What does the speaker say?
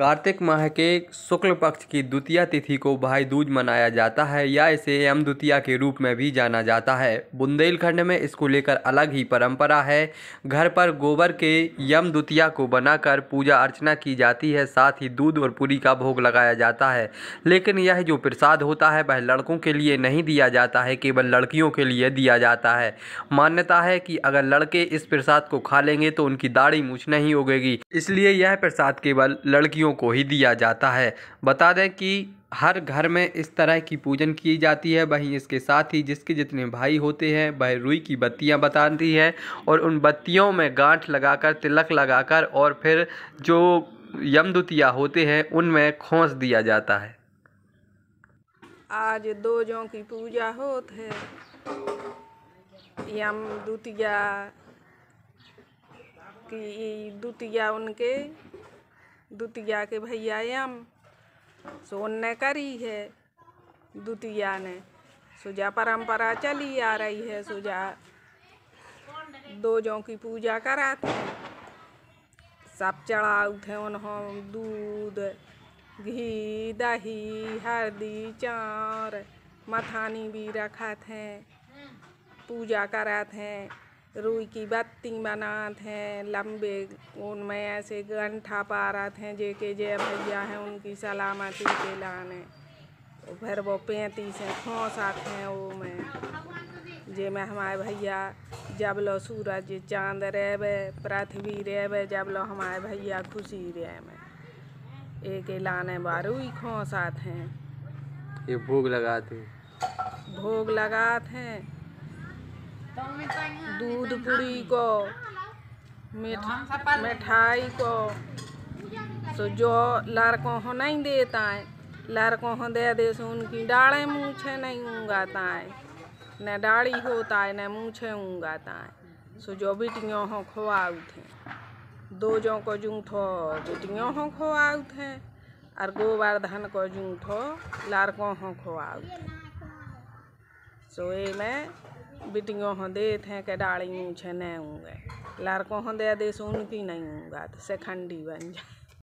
कार्तिक माह के शुक्ल पक्ष की द्वितीय तिथि को भाई दूज मनाया जाता है या इसे यम द्वितीया के रूप में भी जाना जाता है बुंदेलखंड में इसको लेकर अलग ही परंपरा है घर पर गोबर के यम द्वितीया को बनाकर पूजा अर्चना की जाती है साथ ही दूध और पूरी का भोग लगाया जाता है लेकिन यह जो प्रसाद होता है वह लड़कों के लिए नहीं दिया जाता है केवल लड़कियों के लिए दिया जाता है मान्यता है कि अगर लड़के इस प्रसाद को खा लेंगे तो उनकी दाढ़ी मूछ नहीं उगेगी इसलिए यह प्रसाद केवल लड़कियों पक्षियों को ही दिया जाता है बता दें कि हर घर में इस तरह की पूजन की जाती है वहीं इसके साथ ही जिसके जितने भाई होते हैं वह रुई की बत्तियां बताती है और उन बत्तियों में गांठ लगाकर तिलक लगाकर और फिर जो यमदुतिया होते हैं उनमें खोस दिया जाता है आज दो जौ की पूजा होती है यम दुतिया की दुतिया उनके दुतिया के भैया एम सोन ने करी है दुतिया ने सुजा परंपरा चली आ रही है सुजा दोजों की पूजा करा थे सब चढ़ाऊ थे उन्हों दूध घी दही हल्दी चार मथानी भी रखा थे पूजा करा थे रुई की बत्ती बनात हैं लंबे उनमें ऐसे गंठा पारत हैं जे के जय भैया हैं उनकी सलामती के लाने फिर वो पैंतीस हैं आते हैं वो में जे में हमारे भैया जब लो सूरज चांद रह पृथ्वी रह जब लो हमारे भैया खुशी रह में एक लाने बारू ही आते हैं ये भोग लगाते भोग लगाते हैं दूध पूरी को मिठाई को सो तो जो लड़कों हो नहीं देता है लड़कों हो दे दे सो उनकी डाड़े मूछे नहीं उगाता है न डाड़ी होता है न मूछे उगाता है सो जो बिटियों हो खोआ उठे दो जो को जूठो बिटियों हो खोआ उठे और गोवर्धन को जूठो लड़कों हो खोआ उठे सो ये मैं बिटियों हों दे थे के डाली ऊँचे नहीं ऊँगे लड़कों हों दे सुन की नहीं ऊँगा तो खंडी बन जाए